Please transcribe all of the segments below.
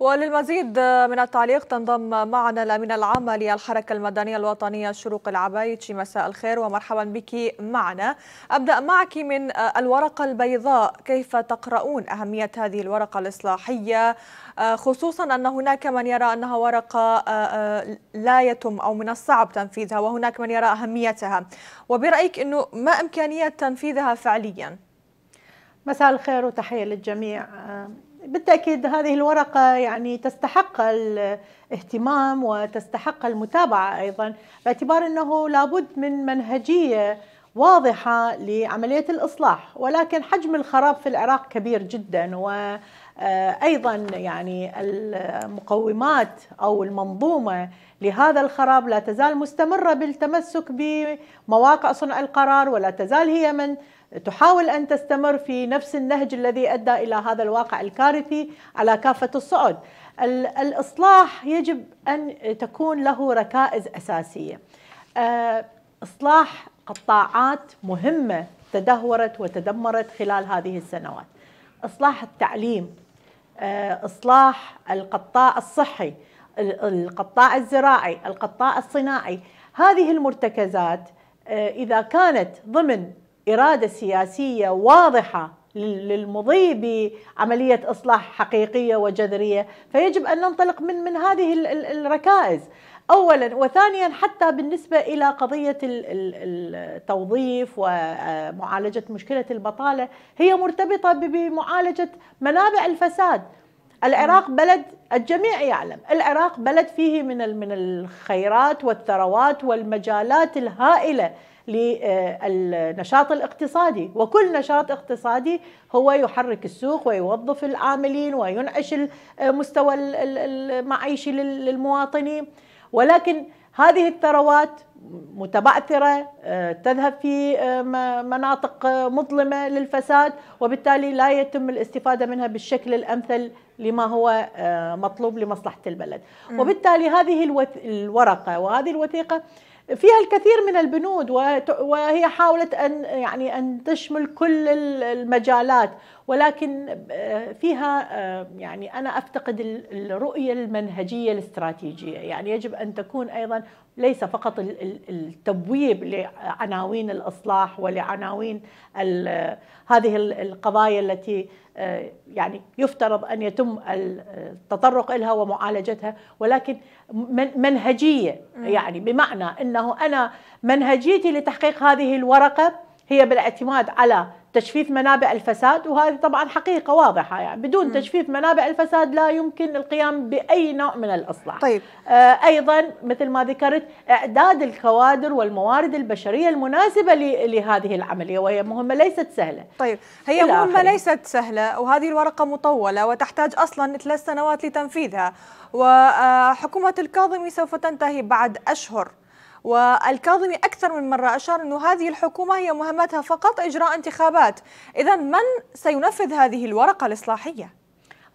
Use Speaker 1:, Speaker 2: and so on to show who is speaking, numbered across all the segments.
Speaker 1: وللمزيد من التعليق تنضم معنا الأمينة العامة للحركة المدنية الوطنية شروق العبايتشي مساء الخير ومرحبا بك معنا أبدأ معك من الورقة البيضاء كيف تقرؤون أهمية هذه الورقة الإصلاحية آه، خصوصا أن هناك من يرى أنها ورقة آه، آه، لا يتم أو من الصعب تنفيذها وهناك من يرى أهميتها وبرأيك أنه ما إمكانية تنفيذها فعليا؟ مساء الخير وتحية للجميع
Speaker 2: بالتاكيد هذه الورقه يعني تستحق الاهتمام وتستحق المتابعه ايضا باعتبار انه لابد من منهجيه واضحه لعمليه الاصلاح ولكن حجم الخراب في العراق كبير جدا و ايضا يعني المقومات او المنظومه لهذا الخراب لا تزال مستمره بالتمسك بمواقع صنع القرار ولا تزال هي من تحاول أن تستمر في نفس النهج الذي أدى إلى هذا الواقع الكارثي على كافة الصعد الإصلاح يجب أن تكون له ركائز أساسية آه، إصلاح قطاعات مهمة تدهورت وتدمرت خلال هذه السنوات إصلاح التعليم آه، إصلاح القطاع الصحي القطاع الزراعي القطاع الصناعي هذه المرتكزات آه، إذا كانت ضمن إرادة سياسية واضحة للمضي بعملية إصلاح حقيقية وجذرية فيجب أن ننطلق من, من هذه الركائز اولا وثانيا حتى بالنسبه الى قضيه التوظيف ومعالجه مشكله البطاله هي مرتبطه بمعالجه منابع الفساد العراق بلد الجميع يعلم العراق بلد فيه من من الخيرات والثروات والمجالات الهائله للنشاط آه، الاقتصادي وكل نشاط اقتصادي هو يحرك السوق ويوظف العاملين وينعش المستوى آه، المعيشي للمواطنين ولكن هذه الثروات متبعثرة آه، تذهب في آه، مناطق آه، مظلمة للفساد وبالتالي لا يتم الاستفادة منها بالشكل الأمثل لما هو مطلوب لمصلحة البلد وبالتالي هذه الورقة وهذه الوثيقة فيها الكثير من البنود وهي حاولت أن يعني أن تشمل كل المجالات ولكن آه، فيها آه، يعني أنا أفتقد الرؤية المنهجية الاستراتيجية يعني يجب أن تكون أيضا ليس فقط التبويب لعناوين الإصلاح ولعناوين هذه القضايا التي آه، يعني يفترض أن يتم التطرق لها ومعالجتها ولكن منهجية يعني بمعنى أنه أنا منهجيتي لتحقيق هذه الورقة هي بالاعتماد على تجفيف منابع الفساد وهذه طبعا حقيقه واضحه يعني بدون م. تجفيف منابع الفساد لا يمكن القيام باي نوع من الاصلاح. طيب آه ايضا مثل ما ذكرت اعداد الكوادر والموارد البشريه المناسبه لهذه العمليه وهي مهمه ليست سهله.
Speaker 1: طيب هي مهمه آخرين. ليست سهله وهذه الورقه مطوله وتحتاج اصلا ثلاث سنوات لتنفيذها وحكومه آه، الكاظمي سوف تنتهي بعد اشهر. والكاظمي أكثر من مرة أشار أن هذه الحكومة هي مهمتها فقط إجراء انتخابات إذا من سينفذ هذه الورقة الإصلاحية؟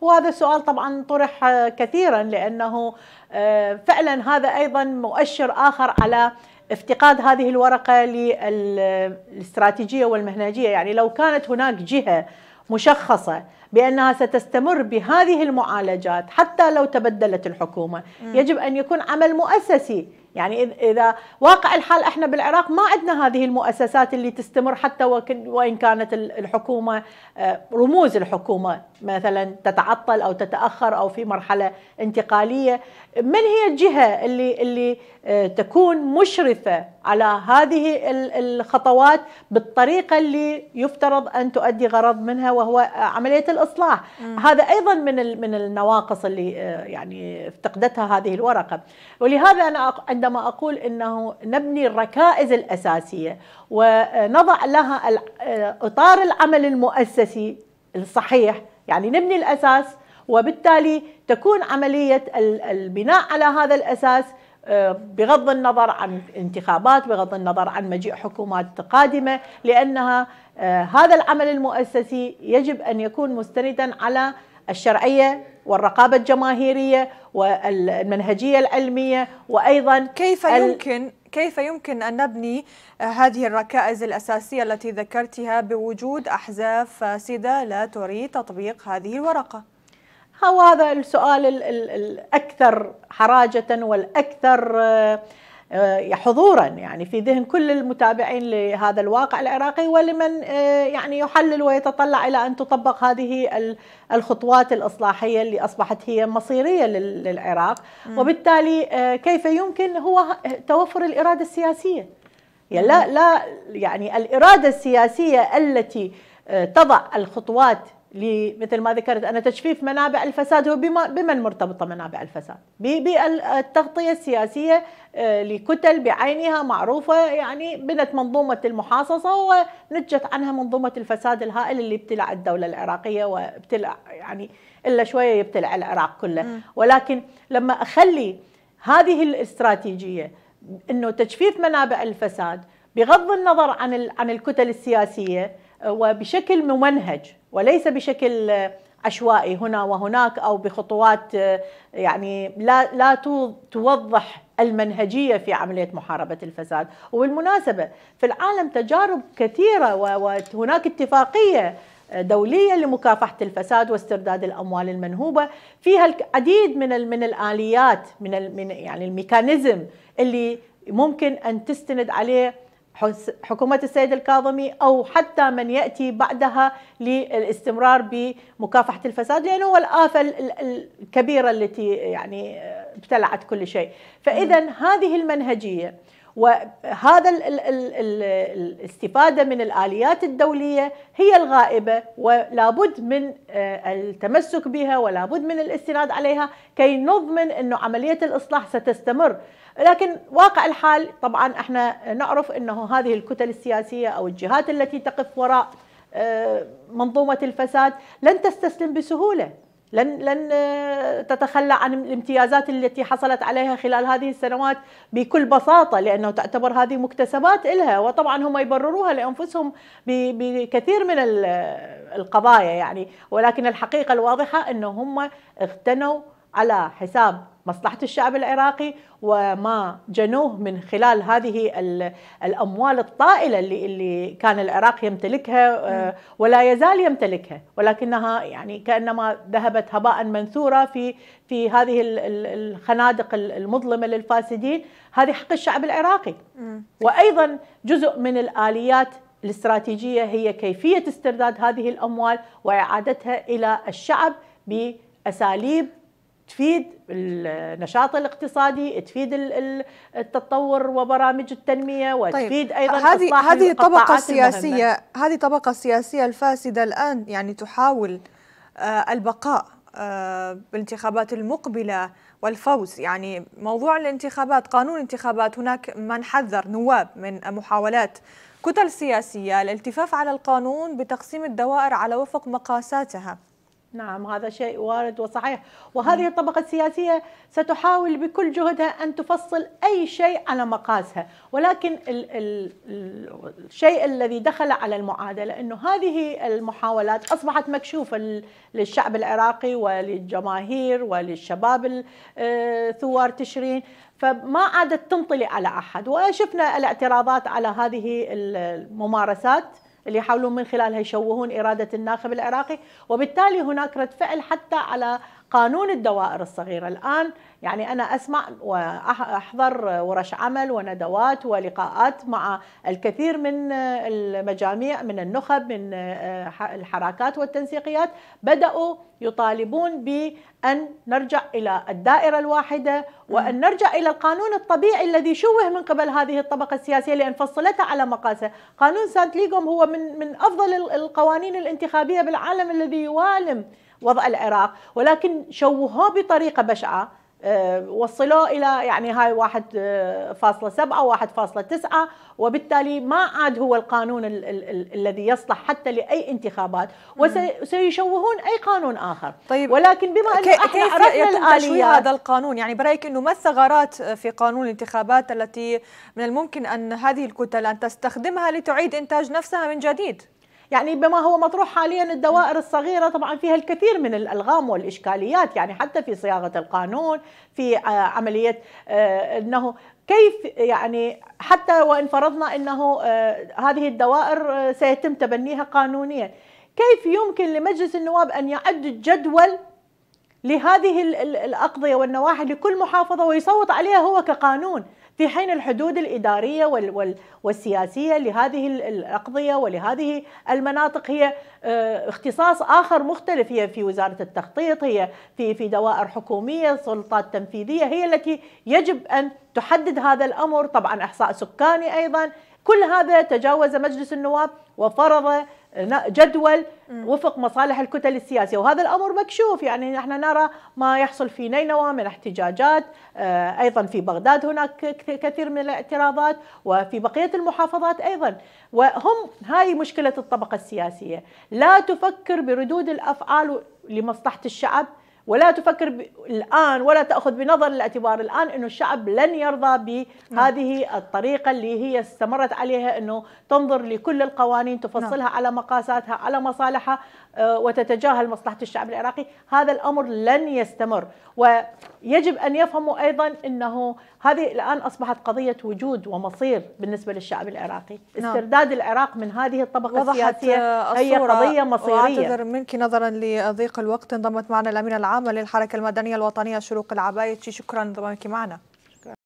Speaker 1: وهذا السؤال طبعا طرح
Speaker 2: كثيرا لأنه آه، فعلا هذا أيضا مؤشر آخر على افتقاد هذه الورقة للاستراتيجية والمهنجية يعني لو كانت هناك جهة مشخصة بأنها ستستمر بهذه المعالجات حتى لو تبدلت الحكومة يجب أن يكون عمل مؤسسي يعني اذا واقع الحال احنا بالعراق ما عندنا هذه المؤسسات اللي تستمر حتى وان كانت الحكومه آه، رموز الحكومه مثلا تتعطل او تتاخر او في مرحله انتقاليه من هي الجهه اللي اللي آه، تكون مشرفه على هذه الخطوات بالطريقه اللي يفترض ان تؤدي غرض منها وهو عمليه الاصلاح م. هذا ايضا من من النواقص اللي آه، يعني افتقدتها هذه الورقه ولهذا انا عندما اقول انه نبني الركائز الاساسيه ونضع لها آه، اطار العمل المؤسسي الصحيح يعني نبني الاساس وبالتالي تكون عمليه البناء على هذا الاساس آه، بغض النظر عن انتخابات بغض النظر عن مجيء حكومات قادمة لأنها آه، هذا العمل المؤسسي يجب أن يكون مستندا على الشرعية والرقابة
Speaker 1: الجماهيرية والمنهجية العلمية وأيضا كيف يمكن كيف يمكن أن نبني آه، هذه الركائز الأساسية التي ذكرتها بوجود أحزاب فاسدة لا تريد تطبيق هذه الورقة؟
Speaker 2: هو هذا السؤال الأكثر حراجة والأكثر آه، آه، حضورا يعني في ذهن كل المتابعين لهذا الواقع العراقي ولمن آه، يعني يحلل ويتطلع الى ان تطبق هذه الخطوات الاصلاحيه اللي اصبحت هي مصيريه للعراق وبالتالي كيف يمكن هو توفر الاراده السياسيه يعني لا لا يعني الاراده السياسيه التي تضع الخطوات مثل ما ذكرت أنا تجفيف منابع الفساد هو بمن مرتبطة منابع الفساد بالتغطية السياسية آه، لكتل بعينها معروفة يعني بنت منظومة المحاصصة ونتجت عنها منظومة الفساد الهائل اللي ابتلع الدولة العراقية وابتلع يعني إلا شوية يبتلع العراق كله ولكن لما أخلي هذه الاستراتيجية أنه تجفيف منابع الفساد بغض النظر عن عن الكتل السياسية آه، وبشكل ممنهج وليس بشكل عشوائي هنا وهناك او بخطوات آه، يعني لا لا توضح المنهجيه في عمليه محاربه الفساد، وبالمناسبه في العالم تجارب كثيره وهناك اتفاقيه آه، دوليه لمكافحه الفساد واسترداد الاموال المنهوبه، فيها العديد من من الاليات من من يعني الميكانيزم اللي ممكن ان تستند عليه حكومة السيد الكاظمي أو حتى من يأتي بعدها للاستمرار بمكافحة الفساد لأنه هو الآفة الكبيرة التي يعني آه، ابتلعت كل شيء فإذا هذه المنهجية وهذا الاستفادة من الآليات الدولية هي الغائبة ولابد من آه، التمسك بها ولابد من الاستناد عليها كي نضمن أنه عملية الإصلاح ستستمر لكن واقع الحال طبعا احنا نعرف أنه هذه الكتل السياسية أو الجهات التي تقف وراء آه، منظومة الفساد لن تستسلم بسهولة لن لن تتخلى عن الامتيازات التي حصلت عليها خلال هذه السنوات بكل بساطه لانه تعتبر هذه مكتسبات لها وطبعا هم يبرروها لانفسهم بكثير من القضايا يعني ولكن الحقيقه الواضحه انه هم اغتنوا على حساب مصلحة الشعب العراقي وما جنوه من خلال هذه الأموال الطائلة اللي, اللي كان العراق يمتلكها آه، ولا يزال يمتلكها ولكنها يعني كأنما ذهبت هباء منثورة في, في هذه الخنادق المظلمة للفاسدين هذه حق الشعب العراقي وأيضا جزء من الآليات الاستراتيجية هي كيفية استرداد هذه الأموال وإعادتها إلى الشعب بأساليب تفيد النشاط الاقتصادي تفيد التطور وبرامج
Speaker 1: التنميه طيب، وتفيد طيب. ايضا هذه هذه الطبقه السياسيه هذه الطبقه السياسيه الفاسده الان يعني تحاول آه، البقاء آه، بالانتخابات المقبله والفوز يعني موضوع الانتخابات قانون الانتخابات هناك من حذر نواب من محاولات كتل سياسيه الالتفاف على القانون بتقسيم الدوائر على وفق مقاساتها
Speaker 2: نعم هذا شيء وارد وصحيح وهذه نعم. الطبقة السياسية ستحاول بكل جهدها أن تفصل أي شيء على مقاسها ولكن ال ال الشيء الذي دخل على المعادلة أنه هذه المحاولات أصبحت مكشوفة للشعب العراقي وللجماهير وللشباب آه ثوار تشرين فما عادت تنطلي على أحد وشفنا الاعتراضات على هذه الممارسات اللي يحاولون من خلالها يشوهون إرادة الناخب العراقي وبالتالي هناك رد فعل حتى على قانون الدوائر الصغيرة الآن يعني أنا أسمع وأحضر ورش عمل وندوات ولقاءات مع الكثير من المجاميع من النخب من الحركات والتنسيقيات بدأوا يطالبون بأن نرجع إلى الدائرة الواحدة وأن نرجع إلى القانون الطبيعي الذي شوه من قبل هذه الطبقة السياسية لأن فصلتها على مقاسه قانون سانت ليغوم هو من, من أفضل القوانين الانتخابية بالعالم الذي يوالم وضع العراق ولكن شوهوه بطريقة بشعة آه، وصلوه الى يعني هاي 1.7 آه، و1.9 وبالتالي ما عاد هو القانون ال ال ال الذي يصلح حتى لاي
Speaker 1: انتخابات وسيشوهون اي قانون اخر طيب ولكن بما ان احنا عرفنا الاليات هذا القانون يعني برايك انه ما الثغرات في قانون الانتخابات التي من الممكن ان هذه الكتل ان تستخدمها لتعيد انتاج نفسها من جديد يعني بما هو
Speaker 2: مطروح حاليا الدوائر الصغيرة طبعا فيها الكثير من الألغام والإشكاليات يعني حتى في صياغة القانون في آه، عملية آه، أنه كيف يعني حتى وإن فرضنا أنه آه، هذه الدوائر سيتم تبنيها قانونيا كيف يمكن لمجلس النواب أن يعد الجدول لهذه الأقضية والنواحي لكل محافظة ويصوت عليها هو كقانون في حين الحدود الإدارية والسياسية لهذه الأقضية ولهذه المناطق هي آه، اختصاص آخر مختلف هي في وزارة التخطيط هي في في دوائر حكومية سلطات تنفيذية هي التي يجب أن تحدد هذا الأمر طبعا إحصاء سكاني أيضا كل هذا تجاوز مجلس النواب وفرض جدول وفق مصالح الكتل السياسيه وهذا الامر مكشوف يعني نحن نرى ما يحصل في نينوى من احتجاجات آه، ايضا في بغداد هناك كثير من الاعتراضات وفي بقيه المحافظات ايضا وهم هاي مشكله الطبقه السياسيه لا تفكر بردود الافعال لمصلحه الشعب ولا تفكر ب... الان ولا تاخذ بنظر الاعتبار الان انه الشعب لن يرضى بهذه نعم. الطريقه اللي هي استمرت عليها انه تنظر لكل القوانين نعم. تفصلها نعم. على مقاساتها على مصالحها آه، وتتجاهل مصلحة الشعب العراقي هذا الأمر لن يستمر ويجب أن يفهموا أيضا أنه هذه الآن أصبحت قضية وجود ومصير بالنسبة للشعب العراقي نعم. استرداد العراق من هذه الطبقة السياسية هي قضية مصيرية وأعتذر
Speaker 1: منك نظرا لضيق الوقت انضمت معنا الأمين العامة للحركة المدنية الوطنية شروق العبايتي شكرا انضمامك معنا